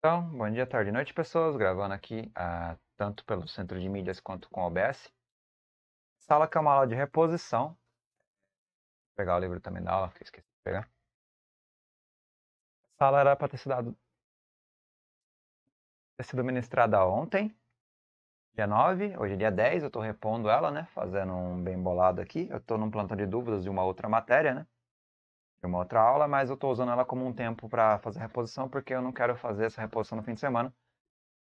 Então, bom dia, tarde e noite, pessoas. Gravando aqui, ah, tanto pelo centro de mídias quanto com OBS. Sala que é uma aula de reposição. Vou pegar o livro também da aula, que esqueci de pegar. A sala era para ter, ter sido ministrada ontem, dia 9. Hoje é dia 10, eu estou repondo ela, né? Fazendo um bem bolado aqui. Eu estou num plantão de dúvidas de uma outra matéria, né? de uma outra aula, mas eu estou usando ela como um tempo para fazer reposição, porque eu não quero fazer essa reposição no fim de semana.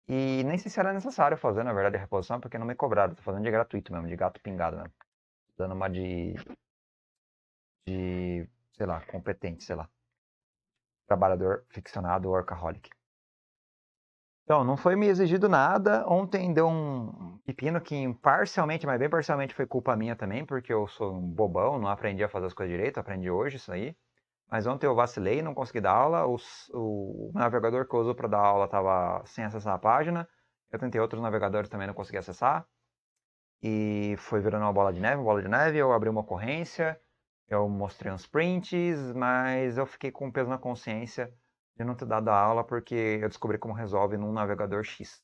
E nem sei se era necessário fazer, na verdade, a reposição, porque não me cobraram. Estou fazendo de gratuito mesmo, de gato pingado mesmo. Dando uma de. de. sei lá, competente, sei lá. Trabalhador ficcionado workaholic. Então, não foi me exigido nada. Ontem deu um pepino que parcialmente, mas bem parcialmente foi culpa minha também, porque eu sou um bobão, não aprendi a fazer as coisas direito, aprendi hoje isso aí. Mas ontem eu vacilei, não consegui dar aula. O, o navegador que eu uso para dar aula estava sem acessar a página. Eu tentei outros navegadores também, não consegui acessar. E foi virando uma bola de neve, uma bola de neve. Eu abri uma ocorrência, eu mostrei uns prints, mas eu fiquei com um peso na consciência de não ter dado a aula porque eu descobri como resolve num navegador X.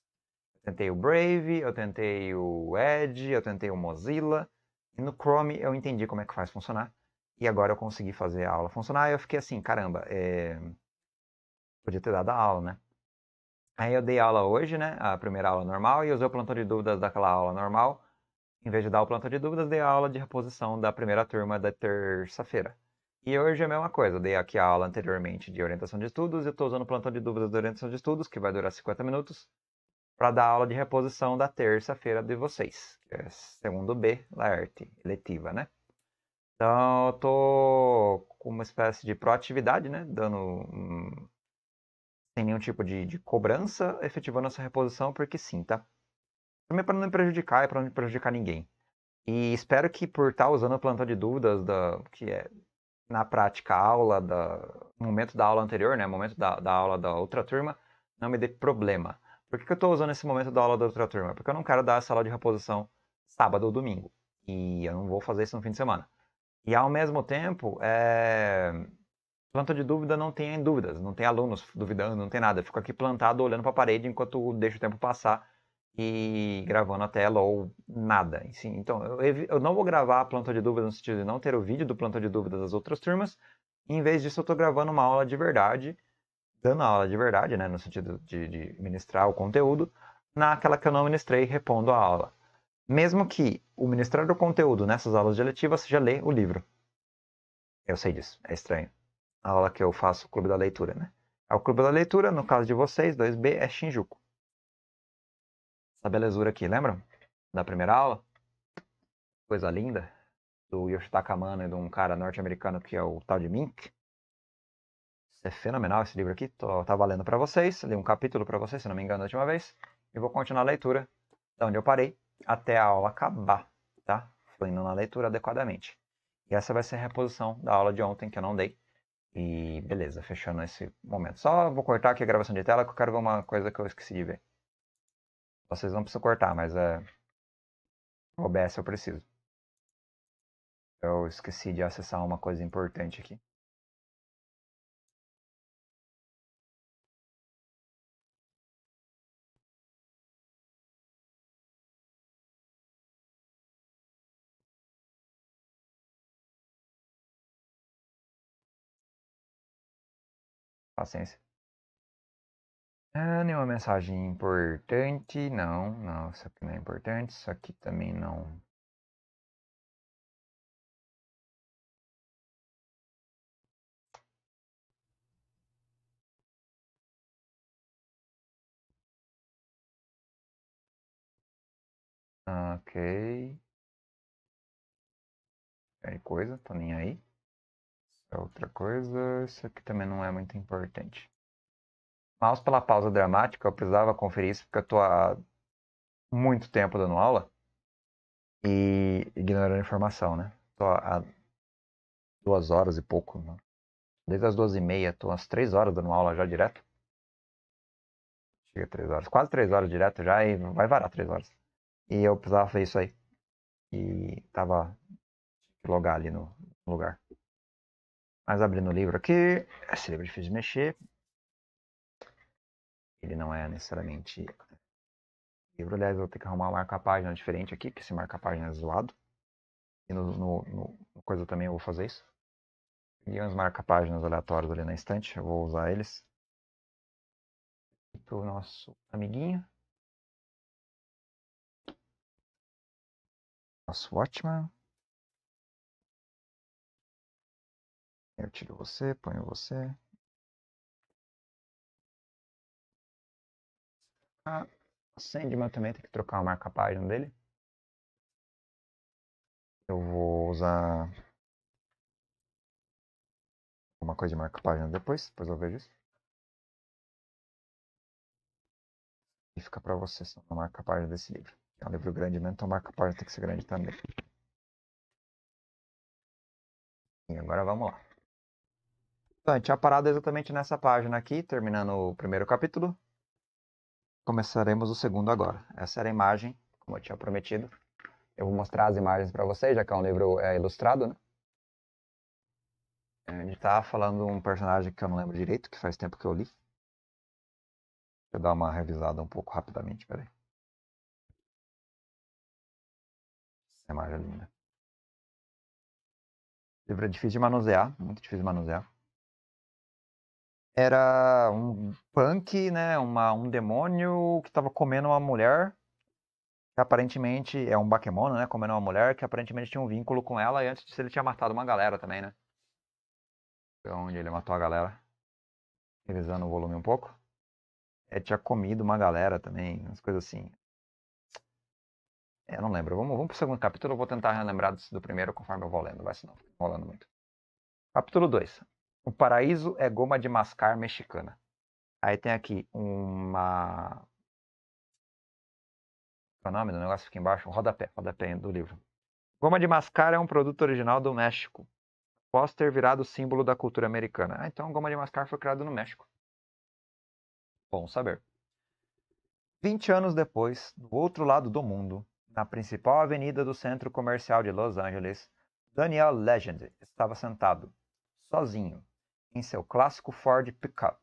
Eu tentei o Brave, eu tentei o Edge, eu tentei o Mozilla. E no Chrome eu entendi como é que faz funcionar. E agora eu consegui fazer a aula funcionar. E eu fiquei assim, caramba, é... podia ter dado a aula, né? Aí eu dei aula hoje, né? A primeira aula normal e usei o plantão de dúvidas daquela aula normal. Em vez de dar o plantão de dúvidas, dei a aula de reposição da primeira turma da terça-feira. E hoje é a mesma coisa, eu dei aqui a aula anteriormente de orientação de estudos, eu estou usando o plantão de dúvidas da orientação de estudos, que vai durar 50 minutos, para dar aula de reposição da terça-feira de vocês, que é segundo B, Laerte, letiva, né? Então, eu estou com uma espécie de proatividade, né? Dando sem nenhum tipo de, de cobrança, efetivando essa reposição, porque sim, tá? Também para não me prejudicar e é para não prejudicar ninguém. E espero que por estar tá usando o plantão de dúvidas, da, que é na prática a aula da momento da aula anterior, né, momento da, da aula da outra turma, não me dê problema. Por que, que eu estou usando esse momento da aula da outra turma? Porque eu não quero dar essa aula de reposição sábado ou domingo. E eu não vou fazer isso no fim de semana. E ao mesmo tempo, é... planta de dúvida não tem dúvidas, não tem alunos duvidando, não tem nada. Eu fico aqui plantado olhando para a parede enquanto deixo o tempo passar e gravando a tela ou nada. Sim, então, eu, eu, não vou gravar a planta de dúvidas no sentido de não ter o vídeo do planta de dúvidas das outras turmas. Em vez disso, eu estou gravando uma aula de verdade, dando a aula de verdade, né, no sentido de, de ministrar o conteúdo, naquela que eu não ministrei, repondo a aula. Mesmo que o ministrar do conteúdo nessas aulas de seja ler o livro. Eu sei disso, é estranho. A aula que eu faço, o Clube da Leitura, né? É o Clube da Leitura, no caso de vocês, 2B, é Shinjuku essa belezura aqui, lembram? Da primeira aula? Coisa linda. Do Yoshitaka Mano e de um cara norte-americano que é o tal de Mink. É fenomenal esse livro aqui. Tô, tava tá lendo para vocês, li um capítulo para vocês, se não me engano, da última vez. E vou continuar a leitura da onde eu parei até a aula acabar, tá? Fluindo indo na leitura adequadamente. E essa vai ser a reposição da aula de ontem que eu não dei. E beleza, fechando esse momento. Só vou cortar aqui a gravação de tela que eu quero ver uma coisa que eu esqueci de ver. Vocês não precisam cortar, mas é. OBS eu preciso. Eu esqueci de acessar uma coisa importante aqui. Paciência. Ah, nenhuma é mensagem importante. Não, não, isso aqui não é importante. Isso aqui também não. Ah, ok. É coisa, tô tá nem aí. É outra coisa, isso aqui também não é muito importante. Mas pela pausa dramática, eu precisava conferir isso porque eu tô há muito tempo dando aula e ignorando a informação, né? Tô há duas horas e pouco, né? desde as duas e meia, tô às três horas dando aula já direto. Chega três horas, quase três horas direto já e vai varar três horas. E eu precisava fazer isso aí. E tava logar ali no lugar. Mas abrindo o livro aqui, esse livro é difícil de mexer. Ele não é necessariamente livro. Aliás, eu vou ter que arrumar um marca-página diferente aqui, que esse marca-página é zoado. E no, no, no, coisa também eu vou fazer isso. Peguei uns marca-páginas aleatórios ali na estante, eu vou usar eles. Para o nosso amiguinho. Nosso Watchman. Eu tiro você, ponho você. Ah, o Sandman também tem que trocar o marca-página dele. Eu vou usar alguma coisa de marca-página depois, depois eu vejo isso. E fica para você só a marca-página desse livro. É um livro grande mesmo, então a marca-página tem que ser grande também. E agora vamos lá. Então, a gente tinha parado exatamente nessa página aqui, terminando o primeiro capítulo começaremos o segundo agora. Essa era a imagem, como eu tinha prometido. Eu vou mostrar as imagens para vocês, já que é um livro é, ilustrado, né? É, a gente tá falando um personagem que eu não lembro direito, que faz tempo que eu li. Deixa eu dar uma revisada um pouco rapidamente, peraí. Essa imagem é linda. O livro é difícil de manusear, muito difícil de manusear era um punk, né? Uma, um demônio que estava comendo uma mulher. Que aparentemente é um bakemono, né? Comendo uma mulher que aparentemente tinha um vínculo com ela e antes disso ele tinha matado uma galera também, né? Onde ele matou a galera. Revisando o volume um pouco. É, tinha comido uma galera também, umas coisas assim. É, não lembro. Vamos, vamos pro segundo capítulo. Eu vou tentar relembrar do primeiro conforme eu vou lendo. Vai se não, rolando muito. Capítulo 2. O paraíso é goma de mascar mexicana. Aí tem aqui uma. Qual é o nome do negócio? Fica embaixo, um rodapé, rodapé do livro. Goma de mascar é um produto original do México, após ter virado símbolo da cultura americana. Ah, então goma de mascar foi criado no México. Bom saber. 20 anos depois, do outro lado do mundo, na principal avenida do centro comercial de Los Angeles, Daniel Legend estava sentado, sozinho, em seu clássico Ford Pickup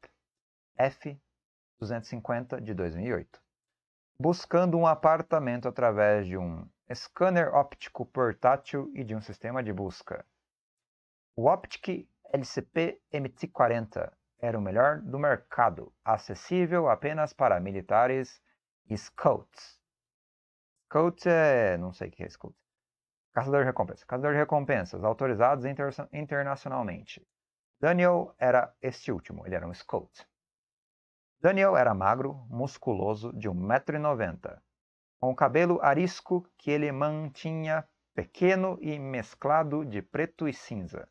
F250 de 2008, buscando um apartamento através de um scanner óptico portátil e de um sistema de busca. O Optic LCP MT40 era o melhor do mercado, acessível apenas para militares e scouts. Scout é. não sei o que é scout. Caçador de recompensas. Caçador de recompensas, autorizados inter... internacionalmente. Daniel era este último, ele era um scout. Daniel era magro, musculoso, de 1,90m, com o cabelo arisco que ele mantinha pequeno e mesclado de preto e cinza.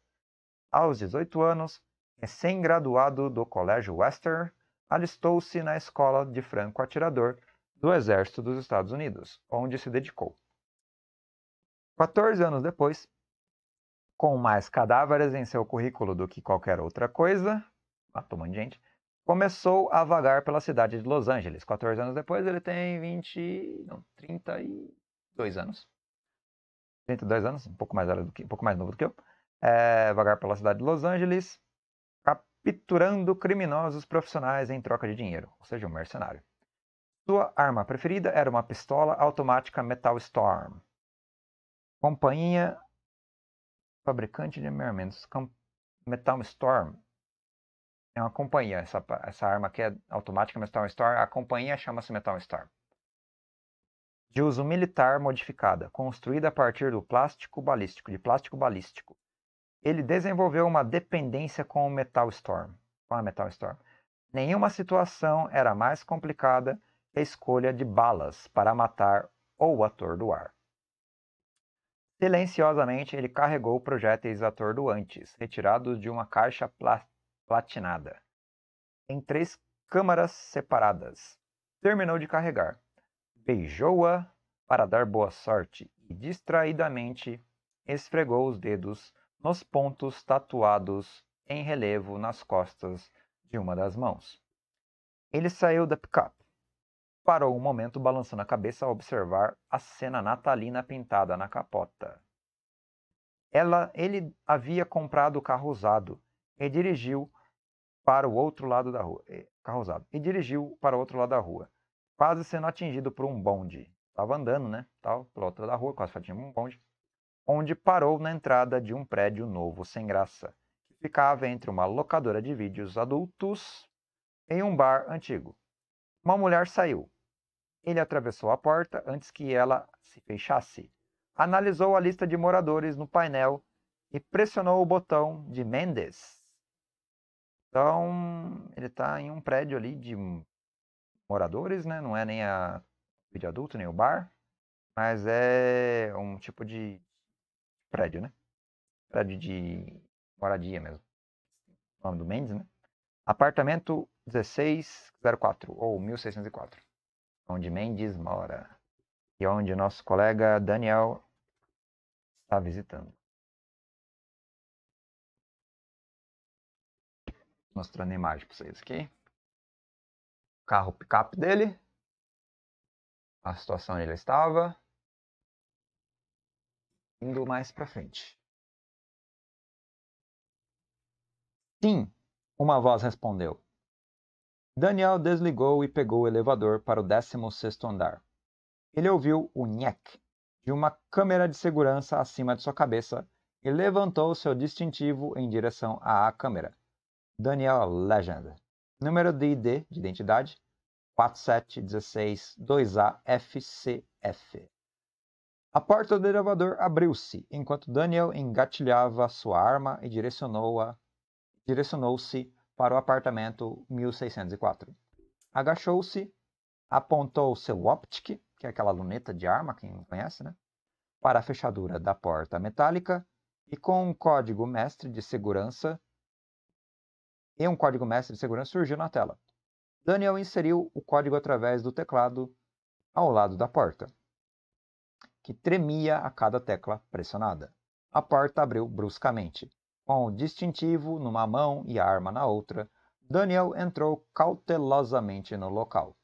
Aos 18 anos, recém-graduado do Colégio Western, alistou-se na escola de franco-atirador do Exército dos Estados Unidos, onde se dedicou. 14 anos depois, com mais cadáveres em seu currículo do que qualquer outra coisa, matou um monte de gente, começou a vagar pela cidade de Los Angeles. 14 anos depois, ele tem 20, não, 32 anos. 32 anos, um pouco mais, velho do que, um pouco mais novo do que eu. É, vagar pela cidade de Los Angeles, capturando criminosos profissionais em troca de dinheiro, ou seja, um mercenário. Sua arma preferida era uma pistola automática Metal Storm. Companhia fabricante de armamentos é Metal Storm. É uma companhia, essa, essa arma aqui é automática Metal Storm. A companhia chama-se Metal Storm. De uso militar modificada, construída a partir do plástico balístico, de plástico balístico. Ele desenvolveu uma dependência com o Metal Storm. Com a Metal Storm. Nenhuma situação era mais complicada que a escolha de balas para matar ou atordoar. Silenciosamente, ele carregou projéteis atordoantes, retirados de uma caixa pla platinada, em três câmaras separadas. Terminou de carregar. Beijou-a para dar boa sorte e distraidamente esfregou os dedos nos pontos tatuados em relevo nas costas de uma das mãos. Ele saiu da picape, Parou um momento balançando a cabeça ao observar a cena natalina pintada na capota. Ela, ele havia comprado o carro usado e dirigiu para o outro lado da rua. Eh, carro usado. E dirigiu para o outro lado da rua, quase sendo atingido por um bonde. Estava andando, né? Tal, pela outra da rua, quase atingindo um bonde. Onde parou na entrada de um prédio novo sem graça, que ficava entre uma locadora de vídeos adultos e um bar antigo. Uma mulher saiu, ele atravessou a porta antes que ela se fechasse. Analisou a lista de moradores no painel e pressionou o botão de Mendes. Então, ele está em um prédio ali de moradores, né? Não é nem a vídeo adulto, nem o bar, mas é um tipo de prédio, né? Prédio de moradia mesmo. O nome do Mendes, né? Apartamento 1604 ou 1604 onde Mendes mora, e onde nosso colega Daniel está visitando. Mostrando a imagem para vocês aqui. O carro picape dele. A situação onde ele estava. Indo mais para frente. Sim, uma voz respondeu. Daniel desligou e pegou o elevador para o 16 andar. Ele ouviu o nhec de uma câmera de segurança acima de sua cabeça e levantou seu distintivo em direção à câmera. Daniel Legend. Número de ID de identidade 47162AFCF. A porta do elevador abriu-se enquanto Daniel engatilhava sua arma e direcionou-se para o apartamento 1604. Agachou-se, apontou seu optic, que é aquela luneta de arma, quem não conhece, né? Para a fechadura da porta metálica e com um código mestre de segurança e um código mestre de segurança surgiu na tela. Daniel inseriu o código através do teclado ao lado da porta, que tremia a cada tecla pressionada. A porta abriu bruscamente. Com o distintivo numa mão e a arma na outra, Daniel entrou cautelosamente no local.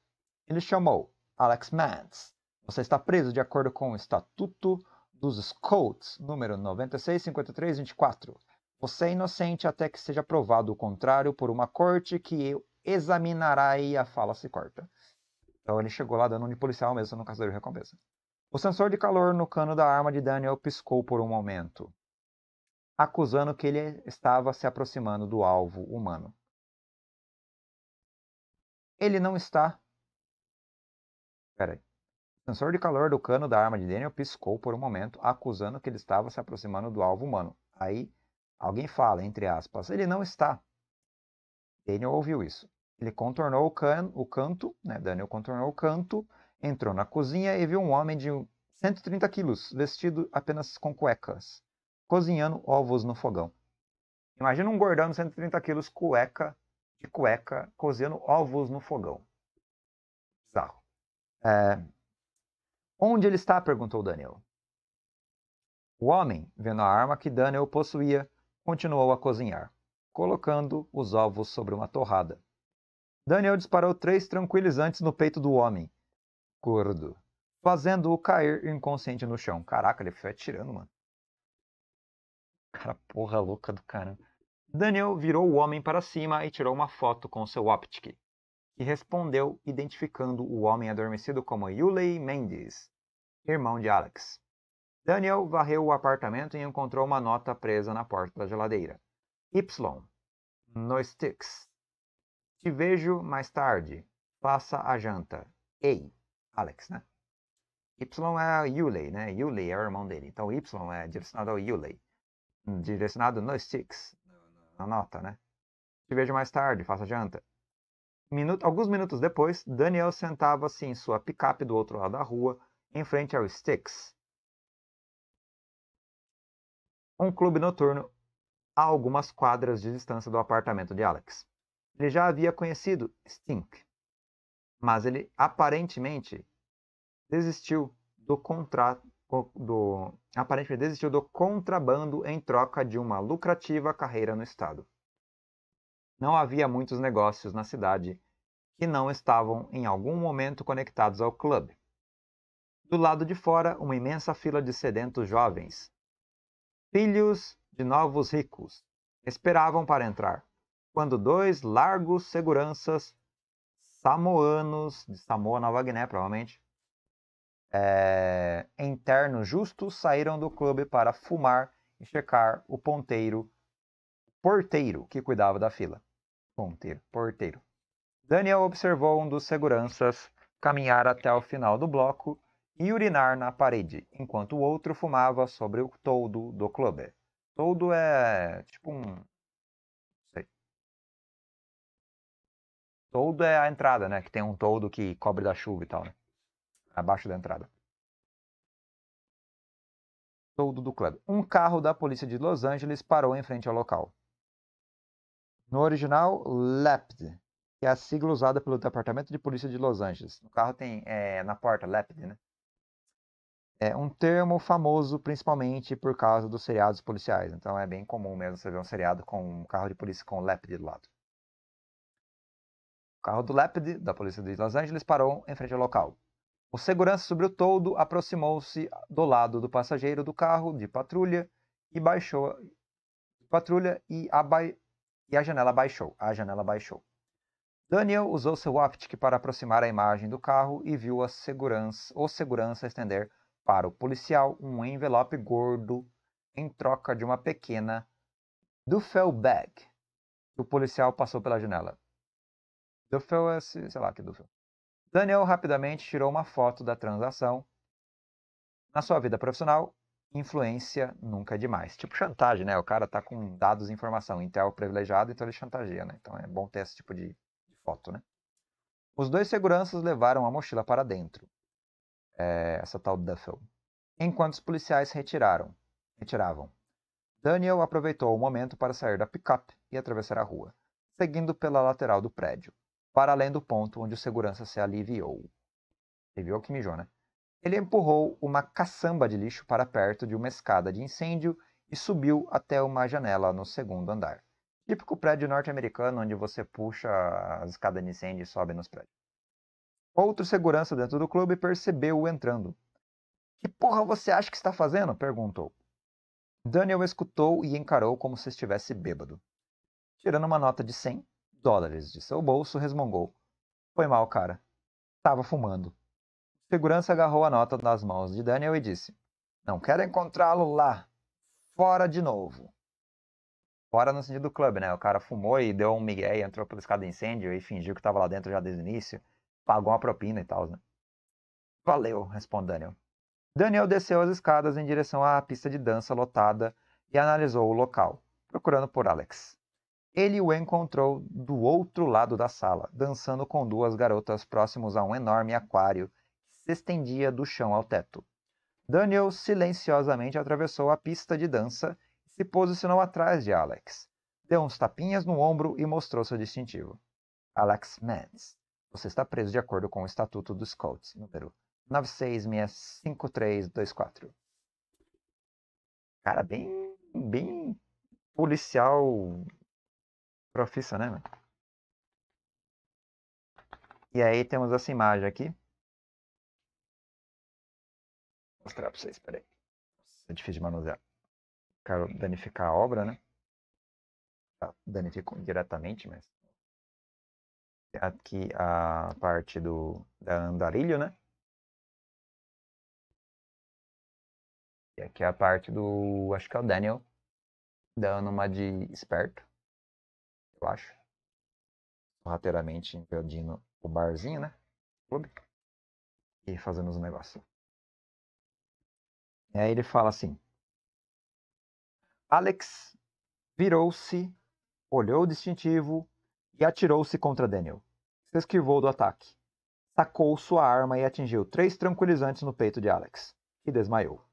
Ele chamou Alex Mans. Você está preso de acordo com o Estatuto dos Scouts, número 965324. Você é inocente até que seja provado o contrário por uma corte que examinará e a fala se corta. Então ele chegou lá dando um de policial mesmo, no caso de recompensa. O sensor de calor no cano da arma de Daniel piscou por um momento acusando que ele estava se aproximando do alvo humano. Ele não está. Peraí. O sensor de calor do cano da arma de Daniel piscou por um momento, acusando que ele estava se aproximando do alvo humano. Aí alguém fala, entre aspas, ele não está. Daniel ouviu isso. Ele contornou o, can, o canto, né? Daniel contornou o canto, entrou na cozinha e viu um homem de 130 quilos, vestido apenas com cuecas cozinhando ovos no fogão. Imagina um gordão de 130 quilos, cueca de cueca, cozinhando ovos no fogão. Bizarro. É... Onde ele está? perguntou Daniel. O homem, vendo a arma que Daniel possuía, continuou a cozinhar, colocando os ovos sobre uma torrada. Daniel disparou três tranquilizantes no peito do homem, gordo, fazendo-o cair inconsciente no chão. Caraca, ele foi atirando, mano. Cara, porra louca do caramba. Daniel virou o homem para cima e tirou uma foto com seu Optic, E respondeu identificando o homem adormecido como Yulei Mendes, irmão de Alex. Daniel varreu o apartamento e encontrou uma nota presa na porta da geladeira. Y. No sticks. Te vejo mais tarde. Faça a janta. Ei, Alex, né? Y é Yulei, né? Yulei é o irmão dele. Então Y é direcionado ao Yulei. Hum, direcionado no sticks, na nota, né? Te vejo mais tarde, faça janta. Minuto, alguns minutos depois, Daniel sentava-se em assim, sua picape do outro lado da rua, em frente ao Sticks. Um clube noturno a algumas quadras de distância do apartamento de Alex. Ele já havia conhecido Stink, mas ele aparentemente desistiu do contrato do aparentemente desistiu do contrabando em troca de uma lucrativa carreira no estado. Não havia muitos negócios na cidade que não estavam em algum momento conectados ao clube. Do lado de fora, uma imensa fila de sedentos jovens, filhos de novos ricos, esperavam para entrar, quando dois largos seguranças samoanos de Samoa, Nova Guiné, provavelmente, é, interno justo saíram do clube para fumar e checar o ponteiro, porteiro que cuidava da fila. Ponteiro, porteiro. Daniel observou um dos seguranças caminhar até o final do bloco e urinar na parede, enquanto o outro fumava sobre o toldo do clube. Toldo é tipo um. Não sei. Toldo é a entrada, né? Que tem um toldo que cobre da chuva e tal, né? abaixo da entrada. Todo do clube. Um carro da polícia de Los Angeles parou em frente ao local. No original, LAPD, que é a sigla usada pelo Departamento de Polícia de Los Angeles. No carro tem é, na porta LAPD, né? É um termo famoso principalmente por causa dos seriados policiais. Então é bem comum mesmo você ver um seriado com um carro de polícia com LAPD do lado. O carro do LAPD, da polícia de Los Angeles, parou em frente ao local. O segurança sobre o toldo aproximou-se do lado do passageiro do carro de patrulha e baixou patrulha e a, ba e a janela baixou. A janela baixou. Daniel usou seu optic para aproximar a imagem do carro e viu a segurança, o segurança estender para o policial um envelope gordo em troca de uma pequena duffel bag. O policial passou pela janela. Duffel é, sei lá que duffel. Daniel rapidamente tirou uma foto da transação. Na sua vida profissional, influência nunca é demais. Tipo chantagem, né? O cara tá com dados e informação. Intel privilegiado, então ele chantageia, né? Então é bom ter esse tipo de, foto, né? Os dois seguranças levaram a mochila para dentro. É, essa tal Duffel. Enquanto os policiais retiraram, retiravam. Daniel aproveitou o momento para sair da picape e atravessar a rua, seguindo pela lateral do prédio para além do ponto onde o segurança se aliviou. Aliviou que mijou, né? Ele empurrou uma caçamba de lixo para perto de uma escada de incêndio e subiu até uma janela no segundo andar. Típico prédio norte-americano onde você puxa as escadas de incêndio e sobe nos prédios. Outro segurança dentro do clube percebeu-o entrando. Que porra você acha que está fazendo? perguntou. Daniel escutou e encarou como se estivesse bêbado. Tirando uma nota de 100, dólares de seu bolso, resmungou. Foi mal, cara. Estava fumando. O segurança agarrou a nota nas mãos de Daniel e disse: Não quero encontrá-lo lá. Fora de novo. Fora no sentido do clube, né? O cara fumou e deu um migué, entrou pela escada de incêndio e fingiu que estava lá dentro já desde o início. Pagou uma propina e tal, né? Valeu, responde Daniel. Daniel desceu as escadas em direção à pista de dança lotada e analisou o local, procurando por Alex. Ele o encontrou do outro lado da sala, dançando com duas garotas próximos a um enorme aquário que se estendia do chão ao teto. Daniel silenciosamente atravessou a pista de dança e se posicionou atrás de Alex. Deu uns tapinhas no ombro e mostrou seu distintivo. Alex Mans, você está preso de acordo com o Estatuto dos Colts, número 9665324. Cara, bem, bem policial profissa, né? Mano? E aí temos essa imagem aqui. Vou mostrar para vocês, peraí. É difícil de manusear. Quero danificar a obra, né? Tá, danifico indiretamente, mas... Aqui a parte do da andarilho, né? E aqui é a parte do... acho que é o Daniel. Dando uma de esperto eu acho. Sorrateiramente invadindo o barzinho, né? Clube. E fazendo os negócios. E aí ele fala assim. Alex virou-se, olhou o distintivo e atirou-se contra Daniel. Se esquivou do ataque. Sacou sua arma e atingiu três tranquilizantes no peito de Alex, que desmaiou.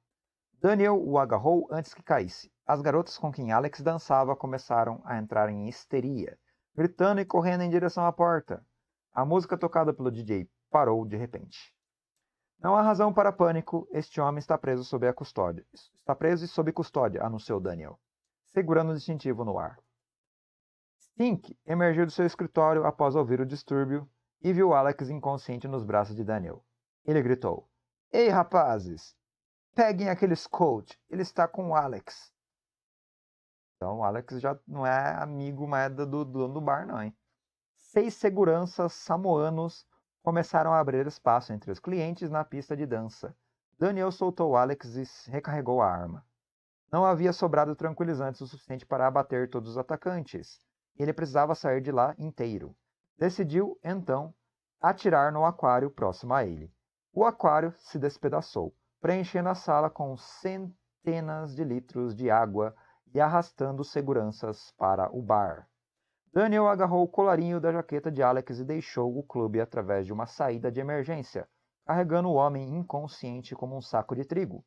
Daniel o agarrou antes que caísse as garotas com quem Alex dançava começaram a entrar em histeria, gritando e correndo em direção à porta. A música tocada pelo DJ parou de repente. Não há razão para pânico, este homem está preso sob a custódia. Está preso e sob custódia, anunciou Daniel, segurando o distintivo no ar. Stink emergiu do seu escritório após ouvir o distúrbio e viu Alex inconsciente nos braços de Daniel. Ele gritou: Ei, rapazes! Peguem aqueles coach, ele está com o Alex. Então o Alex já não é amigo mais do, do dono do bar, não, hein? Seis seguranças samoanos começaram a abrir espaço entre os clientes na pista de dança. Daniel soltou Alex e recarregou a arma. Não havia sobrado tranquilizantes o suficiente para abater todos os atacantes. Ele precisava sair de lá inteiro. Decidiu, então, atirar no aquário próximo a ele. O aquário se despedaçou, preenchendo a sala com centenas de litros de água e arrastando seguranças para o bar. Daniel agarrou o colarinho da jaqueta de Alex e deixou o clube através de uma saída de emergência, carregando o homem inconsciente como um saco de trigo.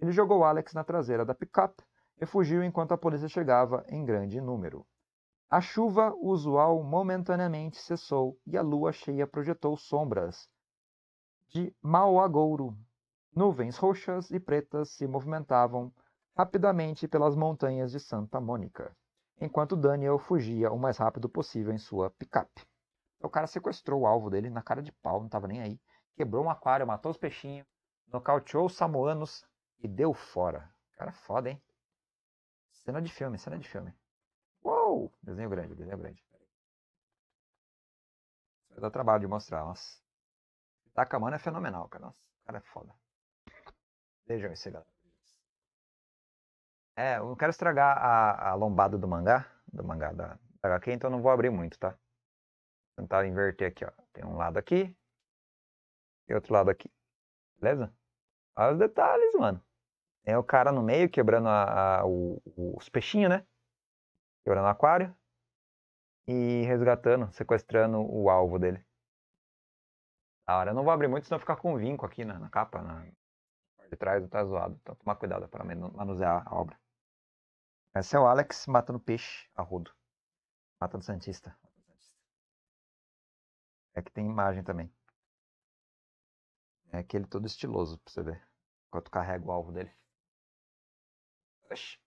Ele jogou Alex na traseira da picape e fugiu enquanto a polícia chegava em grande número. A chuva usual momentaneamente cessou e a lua cheia projetou sombras de mau agouro. Nuvens roxas e pretas se movimentavam rapidamente pelas montanhas de Santa Mônica, enquanto Daniel fugia o mais rápido possível em sua picape. O cara sequestrou o alvo dele na cara de pau, não estava nem aí. Quebrou um aquário, matou os peixinhos, nocauteou os samoanos e deu fora. Cara foda, hein? Cena de filme, cena de filme. Uou! Desenho grande, desenho grande. Vai dar trabalho de mostrar, nossa. Takamano é fenomenal, cara. Nossa, o cara é foda. Vejam isso galera. É, eu não quero estragar a, a lombada do mangá, do mangá da, da HQ, então não vou abrir muito, tá? Vou tentar inverter aqui, ó. Tem um lado aqui e outro lado aqui. Beleza? Olha os detalhes, mano. É o cara no meio quebrando a, a, o, os peixinhos, né? Quebrando o aquário. E resgatando, sequestrando o alvo dele. Da hora. Eu não vou abrir muito, senão ficar com vinco aqui na, na capa, na, de trás, tá zoado. Então, tomar cuidado para manusear a obra. Esse é o Alex matando peixe a rodo. Matando Santista. É que tem imagem também. É aquele todo estiloso pra você ver. Enquanto carrega o alvo dele. Oxi.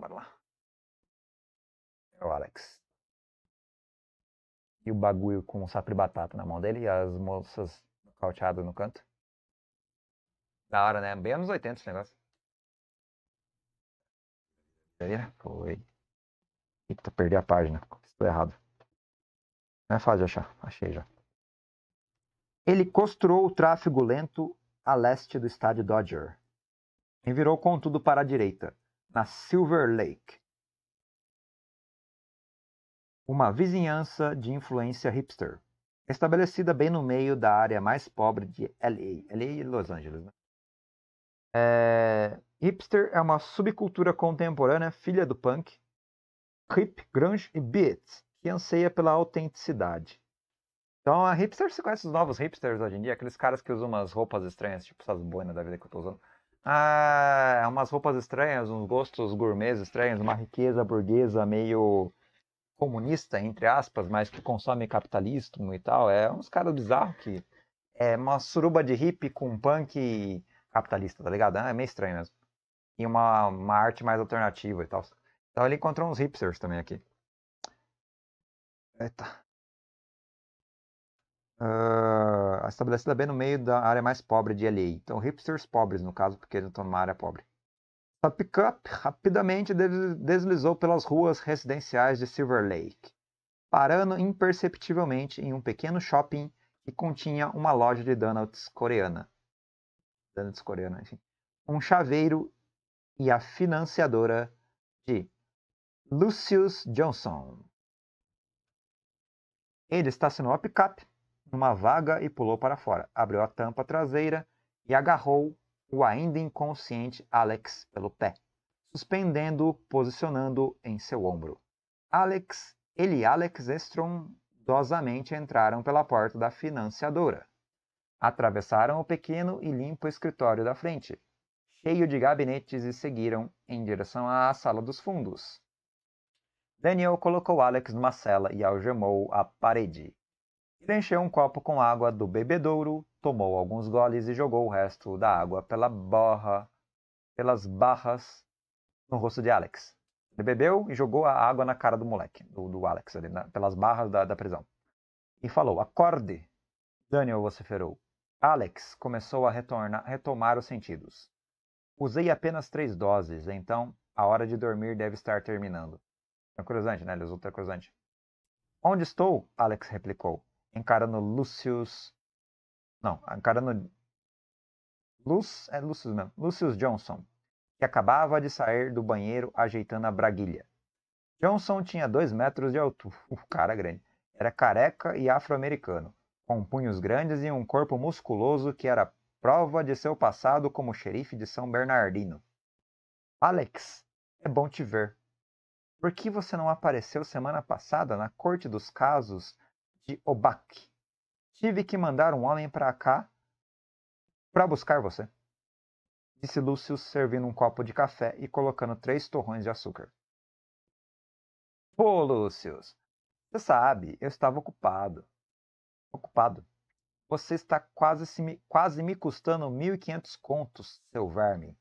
Bora lá. É o Alex. E o bagulho com o sapo e batata na mão dele e as moças cauteadas no canto. Da hora, né? Bem anos 80 esse negócio. Aí foi. Né, Eita, perdi a página. Estou errado. Não é fácil de achar. Achei já. Ele costurou o tráfego lento a leste do estádio Dodger. E virou contudo para a direita, na Silver Lake. Uma vizinhança de influência hipster, estabelecida bem no meio da área mais pobre de LA, LA e Los Angeles. Né? É... Hipster é uma subcultura contemporânea filha do punk, hip, grunge e beats, que anseia pela autenticidade. Então, a hipster, você conhece os novos hipsters hoje em dia? Aqueles caras que usam umas roupas estranhas, tipo essas boinas da vida que eu tô usando. Ah, umas roupas estranhas, uns gostos gourmets estranhos, uma riqueza burguesa meio comunista, entre aspas, mas que consome capitalismo e tal. É uns caras bizarros que é uma suruba de hip com punk capitalista, tá ligado? É meio estranho mesmo e uma, uma arte mais alternativa e tal. Então ele encontrou uns hipsters também aqui. Eita. Uh, estabelecida bem no meio da área mais pobre de LA. Então, hipsters pobres, no caso, porque eles estão numa área pobre. A pickup rapidamente deslizou pelas ruas residenciais de Silver Lake, parando imperceptivelmente em um pequeno shopping que continha uma loja de donuts coreana. Donuts coreana, enfim. Um chaveiro e a financiadora de Lucius Johnson. Ele estacionou a picape numa vaga e pulou para fora. Abriu a tampa traseira e agarrou o ainda inconsciente Alex pelo pé, suspendendo-o, posicionando-o em seu ombro. Alex, ele e Alex estrondosamente entraram pela porta da financiadora. Atravessaram o pequeno e limpo escritório da frente, cheio de gabinetes e seguiram em direção à sala dos fundos. Daniel colocou Alex numa cela e algemou a parede. Ele encheu um copo com água do bebedouro, tomou alguns goles e jogou o resto da água pela borra, pelas barras no rosto de Alex. Ele bebeu e jogou a água na cara do moleque, do, do Alex, ali, na, pelas barras da, da prisão. E falou: Acorde! Daniel vociferou. Alex começou a retomar os sentidos. Usei apenas três doses, então a hora de dormir deve estar terminando. Tranquilizante, é né? Ele usou tranquilizante. Onde estou? Alex replicou, encarando Lucius. Não, encarando. Luz. É Lucius mesmo. Lucius Johnson, que acabava de sair do banheiro ajeitando a braguilha. Johnson tinha dois metros de altura. O cara grande. Era careca e afro-americano, com punhos grandes e um corpo musculoso que era prova de seu passado como xerife de São Bernardino. Alex, é bom te ver. Por que você não apareceu semana passada na corte dos casos de Obak? Tive que mandar um homem para cá para buscar você. Disse Lúcio, servindo um copo de café e colocando três torrões de açúcar. Pô, Lúcio, você sabe, eu estava ocupado. Ocupado. Você está quase, se, quase me custando 1.500 contos, seu verme.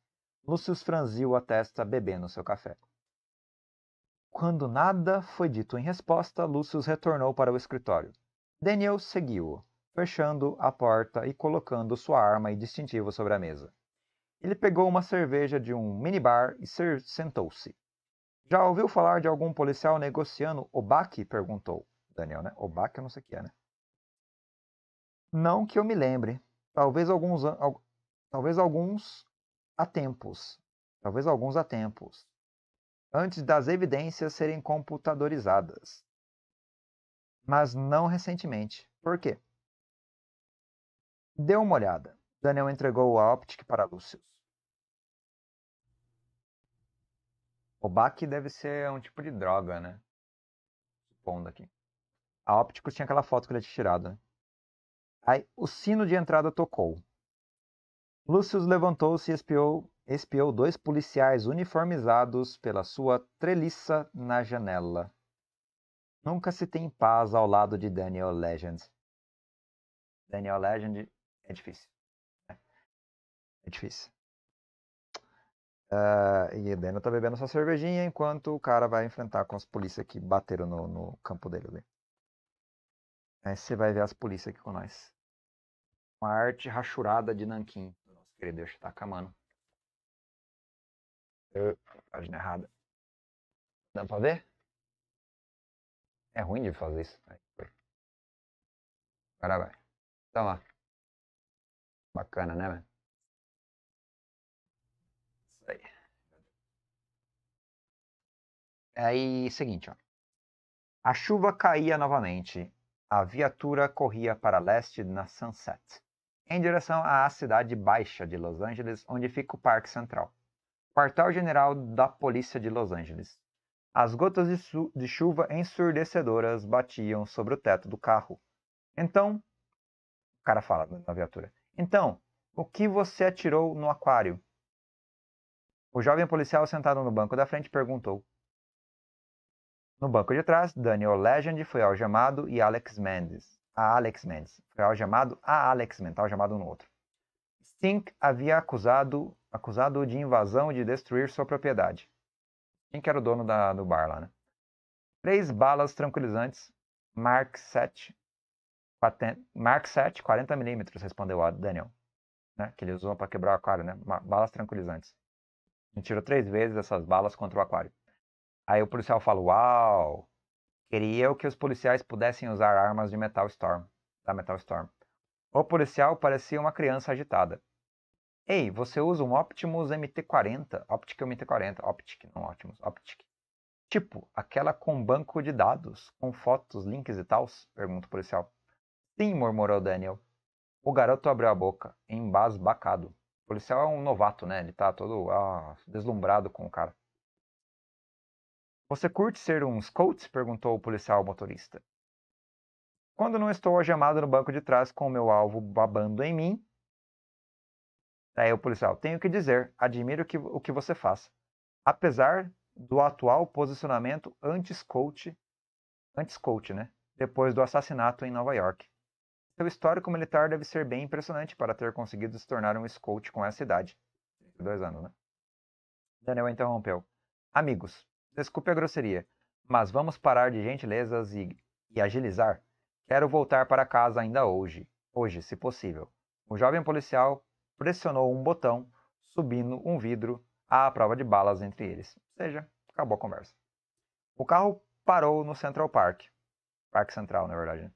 Lúcius franziu a testa bebendo seu café. Quando nada foi dito em resposta, Lúcius retornou para o escritório. Daniel seguiu-o, fechando a porta e colocando sua arma e distintivo sobre a mesa. Ele pegou uma cerveja de um minibar e sentou-se. Já ouviu falar de algum policial negociando Obaki? perguntou. Daniel, né? Obaki eu não sei o que é, né? Não que eu me lembre. Talvez alguns, al, talvez alguns há tempos. Talvez alguns há tempos. Antes das evidências serem computadorizadas. Mas não recentemente. Por quê? Dê uma olhada. Daniel entregou a Optic para Lúcio. O Bach deve ser um tipo de droga, né? Supondo aqui. A Opticus tinha aquela foto que ele tinha tirado, né? Aí, o sino de entrada tocou. Lúcio levantou-se e espiou, espiou dois policiais uniformizados pela sua treliça na janela. Nunca se tem paz ao lado de Daniel Legend. Daniel Legend é difícil. Né? É difícil. Uh, e o Daniel tá bebendo sua cervejinha enquanto o cara vai enfrentar com as polícias que bateram no, no campo dele ali. Aí você vai ver as polícias aqui com nós. Uma arte rachurada de Nanquim, querido, nosso querido Yoshitaka Mano. página errada. Dá pra ver? É ruim de fazer isso. Agora vai. Então lá. Bacana, né, velho? Isso aí. É aí, seguinte, ó. A chuva caía novamente. A viatura corria para leste na Sunset em direção à cidade baixa de Los Angeles, onde fica o Parque Central, quartel-general da Polícia de Los Angeles. As gotas de, de chuva ensurdecedoras batiam sobre o teto do carro. Então, o cara fala na viatura. Então, o que você atirou no aquário? O jovem policial sentado no banco da frente perguntou. No banco de trás, Daniel Legend foi algemado e Alex Mendes a Alex Mendes. Foi chamado a Alex Mendes, o chamado no outro. Stink havia acusado acusado de invasão e de destruir sua propriedade. Quem que era o dono da, do bar lá, né? Três balas tranquilizantes, Mark 7, 40, Mark 7, 40 milímetros, respondeu o Daniel. Né? Que ele usou para quebrar o aquário, né? Balas tranquilizantes. ele tirou três vezes essas balas contra o aquário. Aí o policial fala, uau, queria que os policiais pudessem usar armas de Metal Storm, da Metal Storm. O policial parecia uma criança agitada. Ei, você usa um Optimus MT-40, Optic MT-40, Optic, não Optimus, Optic. Tipo, aquela com banco de dados, com fotos, links e tals? Pergunta o policial. Sim, murmurou Daniel. O garoto abriu a boca, embasbacado. O policial é um novato, né? Ele tá todo ah, deslumbrado com o cara. Você curte ser um scout? perguntou o policial ao motorista. Quando não estou algemado no banco de trás com o meu alvo babando em mim. Daí o policial, tenho que dizer, admiro que, o que você faz. Apesar do atual posicionamento anti-scout, anti-scout, né? Depois do assassinato em Nova York. Seu histórico militar deve ser bem impressionante para ter conseguido se tornar um scout com essa idade. Dois anos, né? Daniel interrompeu. Amigos, Desculpe a grosseria, mas vamos parar de gentilezas e, e agilizar. Quero voltar para casa ainda hoje. Hoje, se possível. O jovem policial pressionou um botão, subindo um vidro à prova de balas entre eles. Ou seja, acabou a conversa. O carro parou no Central Park. Parque Central, na verdade. Né?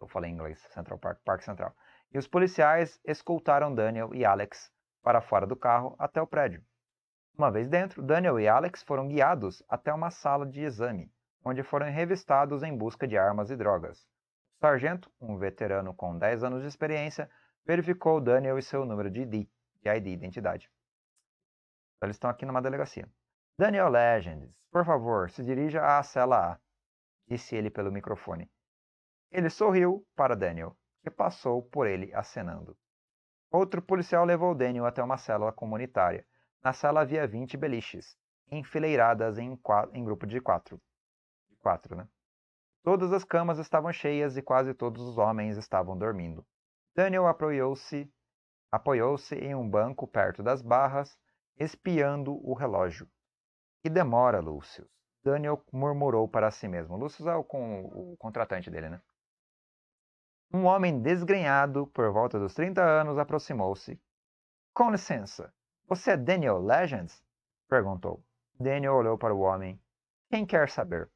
Eu falei em inglês, Central Park, Parque Central. E os policiais escoltaram Daniel e Alex para fora do carro até o prédio. Uma vez dentro, Daniel e Alex foram guiados até uma sala de exame, onde foram revistados em busca de armas e drogas. O sargento, um veterano com 10 anos de experiência, verificou Daniel e seu número de ID, de ID identidade. Então, eles estão aqui numa delegacia. Daniel Legends, por favor, se dirija à cela A, disse ele pelo microfone. Ele sorriu para Daniel, que passou por ele acenando. Outro policial levou Daniel até uma célula comunitária, na sala havia vinte beliches, enfileiradas em, em grupo de quatro. De quatro, né? Todas as camas estavam cheias e quase todos os homens estavam dormindo. Daniel apoiou-se apoiou em um banco perto das barras, espiando o relógio. Que demora, Lúcio. Daniel murmurou para si mesmo. Lúcio é o, com, o contratante dele, né? Um homem desgrenhado, por volta dos 30 anos, aproximou-se. Com licença, você é Daniel Legends? perguntou. Daniel olhou para o homem. Quem quer saber?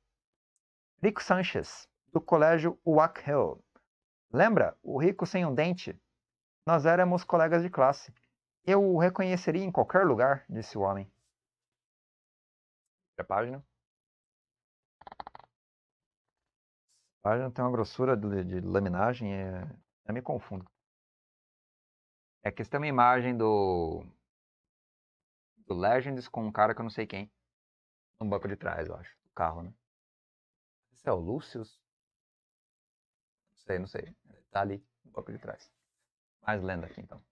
Rico Sanchez, do colégio Wack Hill. Lembra? O rico sem um dente? Nós éramos colegas de classe. Eu o reconheceria em qualquer lugar, disse o homem. A página. A página tem uma grossura de, de laminagem. É... Eu me confundo. É que isso tem uma imagem do do Legends com um cara que eu não sei quem. No banco de trás, eu acho. o carro, né? Esse é o Lucius? Não sei, não sei. Ele tá ali, no banco de trás. Mais lenda aqui, então.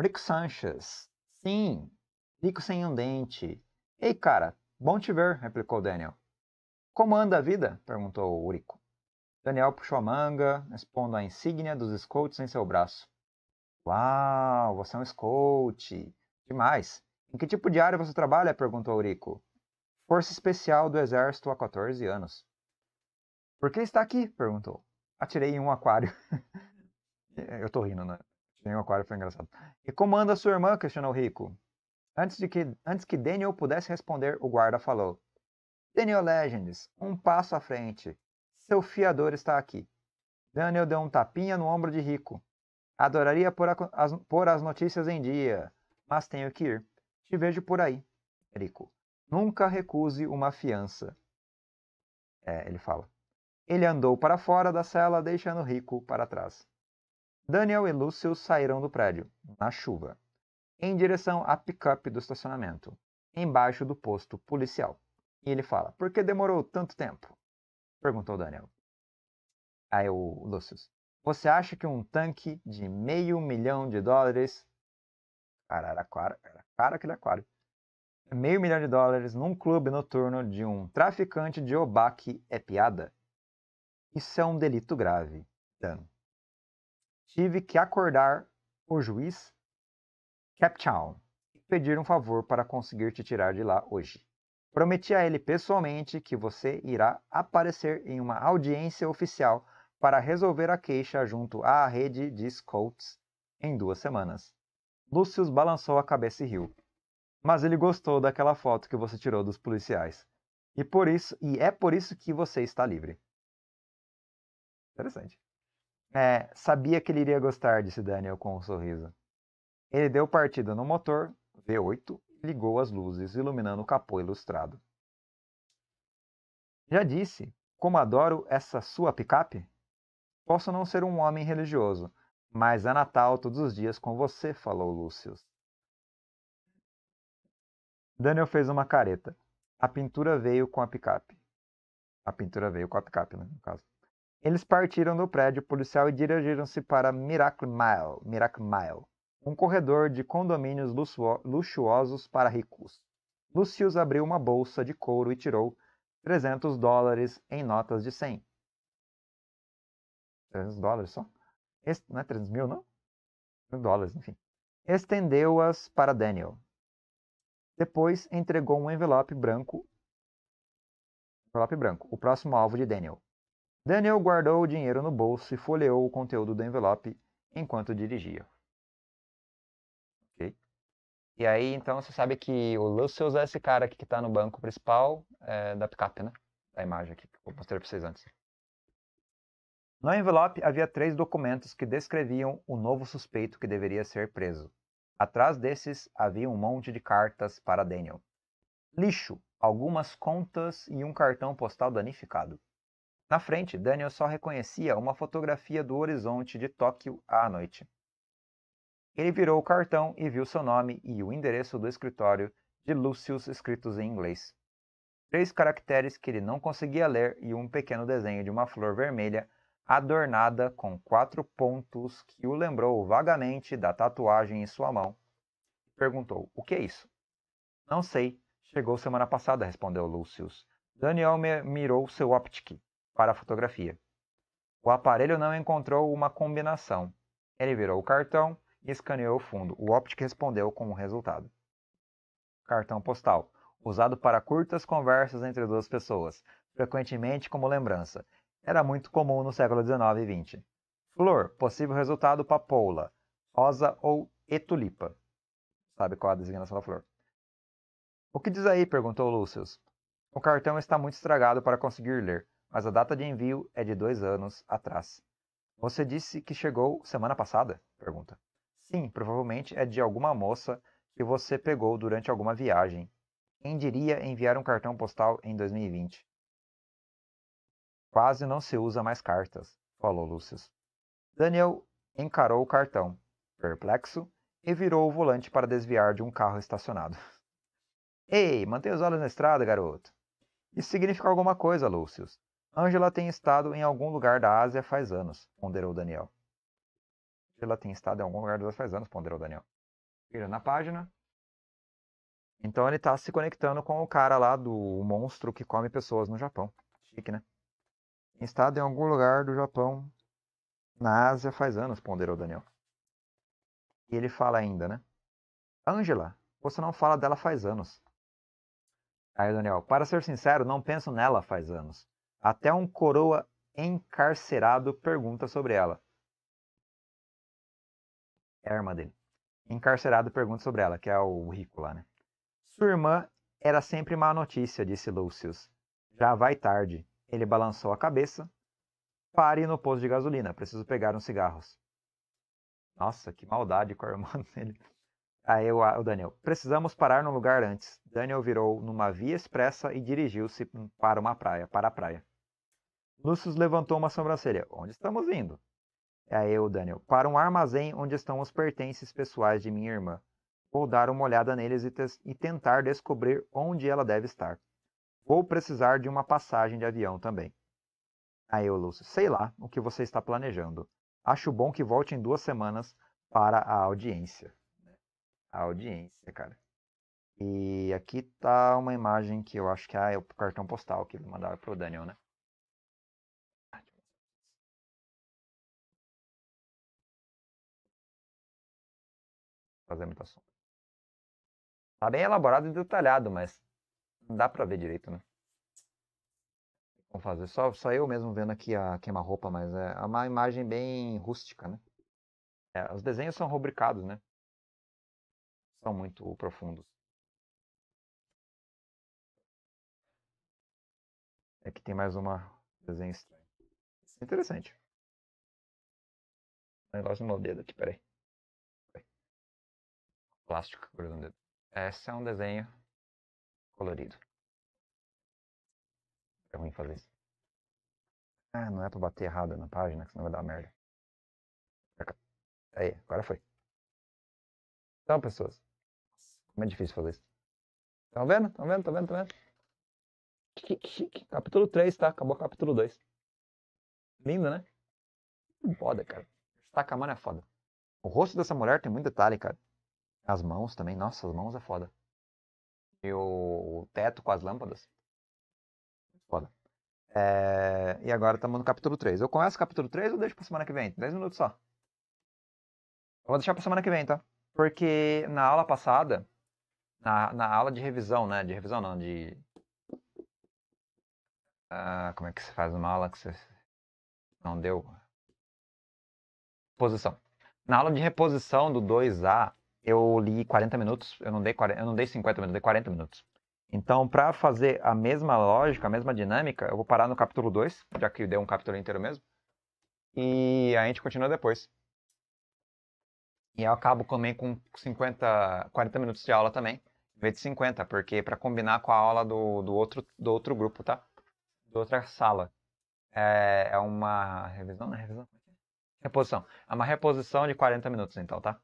Rico Sanchez. Sim. Rico sem um dente. Ei, cara. Bom te ver, replicou Daniel. Como anda a vida? perguntou o Daniel puxou a manga, expondo a insígnia dos scouts em seu braço. Uau, você é um scout! Demais. Em que tipo de área você trabalha? perguntou Aurico. Força Especial do Exército há 14 anos. Por que está aqui? perguntou. Atirei em um aquário. Eu tô rindo, né? Atirei em um aquário, foi engraçado. E comanda sua irmã? questionou Rico. Antes, de que, antes que Daniel pudesse responder, o guarda falou. Daniel Legends, um passo à frente. Seu fiador está aqui. Daniel deu um tapinha no ombro de Rico. Adoraria pôr, as, pôr as notícias em dia mas tenho que ir. Te vejo por aí, Érico. Nunca recuse uma fiança. É, ele fala. Ele andou para fora da cela, deixando Rico para trás. Daniel e Lúcio saíram do prédio, na chuva, em direção à picape do estacionamento, embaixo do posto policial. E ele fala: Por que demorou tanto tempo? perguntou Daniel. Aí o Lúcio: Você acha que um tanque de meio milhão de dólares Araraquara, era caro aquele aquário. Meio milhão de dólares num clube noturno de um traficante de obaque é piada? Isso é um delito grave. Dan. Tive que acordar o juiz Capchown e pedir um favor para conseguir te tirar de lá hoje. Prometi a ele pessoalmente que você irá aparecer em uma audiência oficial para resolver a queixa junto à rede de scouts em duas semanas. Lucius balançou a cabeça e riu. Mas ele gostou daquela foto que você tirou dos policiais. E por isso, e é por isso que você está livre. Interessante. É, sabia que ele iria gostar, disse Daniel com um sorriso. Ele deu partida no motor, V8, e ligou as luzes, iluminando o capô ilustrado. Já disse, como adoro essa sua picape? Posso não ser um homem religioso, mas é Natal todos os dias com você, falou Lúcio. Daniel fez uma careta. A pintura veio com a picape. A pintura veio com a picape, né, no caso. Eles partiram do prédio policial e dirigiram-se para Miracle Mile, Miracle Mile, um corredor de condomínios luxuosos para ricos. Lucius abriu uma bolsa de couro e tirou 300 dólares em notas de 100. 300 dólares só? não é 300 mil, não? Dólares, enfim. Estendeu-as para Daniel. Depois entregou um envelope branco. Envelope branco, o próximo alvo de Daniel. Daniel guardou o dinheiro no bolso e folheou o conteúdo do envelope enquanto dirigia. Okay. E aí, então, você sabe que o Lucius é esse cara aqui que está no banco principal é, da picape, né? Da imagem aqui que eu mostrei para vocês antes. No envelope havia três documentos que descreviam o novo suspeito que deveria ser preso. Atrás desses havia um monte de cartas para Daniel. Lixo, algumas contas e um cartão postal danificado. Na frente, Daniel só reconhecia uma fotografia do horizonte de Tóquio à noite. Ele virou o cartão e viu seu nome e o endereço do escritório de Lucius escritos em inglês. Três caracteres que ele não conseguia ler e um pequeno desenho de uma flor vermelha adornada com quatro pontos que o lembrou vagamente da tatuagem em sua mão. Perguntou: O que é isso? Não sei. Chegou semana passada, respondeu Lucius. Daniel mirou seu optic para a fotografia. O aparelho não encontrou uma combinação. Ele virou o cartão e escaneou o fundo. O optic respondeu com o resultado. Cartão postal, usado para curtas conversas entre duas pessoas, frequentemente como lembrança era muito comum no século XIX e XX. Flor, possível resultado papoula, rosa ou etulipa. Sabe qual é a designação da flor. O que diz aí? perguntou Lúcius. O cartão está muito estragado para conseguir ler, mas a data de envio é de dois anos atrás. Você disse que chegou semana passada? Pergunta. Sim, provavelmente é de alguma moça que você pegou durante alguma viagem. Quem diria enviar um cartão postal em 2020? Quase não se usa mais cartas, falou Lucius. Daniel encarou o cartão, perplexo, e virou o volante para desviar de um carro estacionado. Ei, mantenha os olhos na estrada, garoto. Isso significa alguma coisa, Lucius. Angela tem estado em algum lugar da Ásia faz anos, ponderou Daniel. Angela tem estado em algum lugar da Ásia faz anos, ponderou Daniel. Vira na página. Então ele está se conectando com o cara lá do monstro que come pessoas no Japão. Chique, né? estado em algum lugar do Japão, na Ásia, faz anos, ponderou Daniel. E ele fala ainda, né? Angela, você não fala dela faz anos. Aí, Daniel, para ser sincero, não penso nela faz anos. Até um coroa encarcerado pergunta sobre ela. É a irmã dele. Encarcerado pergunta sobre ela, que é o rico lá, né? Sua irmã era sempre má notícia, disse Lucius. Já vai tarde. Ele balançou a cabeça. Pare no posto de gasolina, preciso pegar uns cigarros. Nossa, que maldade com a irmã dele. Aí o Daniel, precisamos parar no lugar antes. Daniel virou numa via expressa e dirigiu-se para uma praia, para a praia. Lúcio levantou uma sobrancelha. Onde estamos indo? Aí o Daniel, para um armazém onde estão os pertences pessoais de minha irmã. Vou dar uma olhada neles e, e tentar descobrir onde ela deve estar. Vou precisar de uma passagem de avião também. eu, Eulus, sei lá o que você está planejando. Acho bom que volte em duas semanas para a audiência. Né? A audiência, cara. E aqui tá uma imagem que eu acho que ah, é o cartão postal que mandaram pro Daniel, né? Fazer muita sombra. Tá bem elaborado e detalhado, mas dá pra ver direito, né? Vamos fazer. Só, só eu mesmo vendo aqui a queima-roupa, mas é uma imagem bem rústica, né? É, os desenhos são rubricados, né? São muito profundos. Aqui é tem mais uma desenho estranho. interessante. Um negócio no meu dedo aqui, peraí. Plástico no dedo. Esse é um desenho colorido. É ruim fazer isso. Ah, não é pra bater errado na página, senão vai dar merda. Aí, agora foi. Então, pessoas. Como é difícil fazer isso. Estão vendo? Estão vendo? Estão vendo? Estão vendo? Capítulo 3, tá? Acabou o capítulo 2. Linda, né? Foda, cara. Estaca a mano é foda. O rosto dessa mulher tem muito detalhe, cara. As mãos também. Nossa, as mãos é foda e o, o teto com as lâmpadas. Foda. É, e agora estamos no capítulo 3. Eu começo o capítulo 3 ou deixo pra semana que vem? 10 minutos só. Eu vou deixar pra semana que vem, tá? Porque na aula passada, na, na aula de revisão, né? De revisão não, de. Ah, como é que se faz uma aula que você não deu? Posição. Na aula de reposição do 2A, eu li 40 minutos, eu não dei, 40, eu não dei 50 minutos, dei 40 minutos. Então, para fazer a mesma lógica, a mesma dinâmica, eu vou parar no capítulo 2, já que deu um capítulo inteiro mesmo. E a gente continua depois. E eu acabo também com 50, 40 minutos de aula também, em vez de 50, porque para combinar com a aula do, do, outro, do outro grupo, tá? Do outra sala. É, é uma revisão, não é revisão? Reposição. É uma reposição de 40 minutos, então, tá?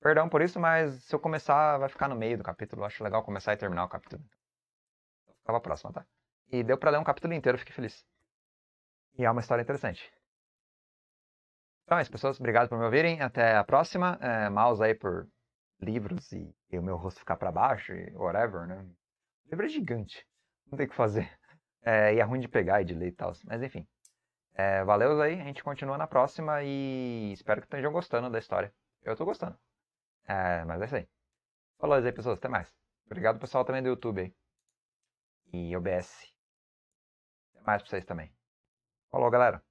Perdão por isso, mas se eu começar, vai ficar no meio do capítulo. acho legal começar e terminar o capítulo. ficava próxima, tá? E deu para ler um capítulo inteiro, fiquei feliz. E é uma história interessante. Então é isso, pessoas. Obrigado por me ouvirem. Até a próxima. É, mouse aí por livros e, e o meu rosto ficar para baixo e whatever, né? livro é gigante. Não tem o que fazer. É, e é ruim de pegar e de ler e tal. Mas enfim. É, valeu aí. A gente continua na próxima e espero que estejam gostando da história. Eu tô gostando. É, mas é isso aí. Falou aí, pessoas. Até mais. Obrigado, pessoal, também do YouTube E OBS. Até mais pra vocês também. Falou, galera.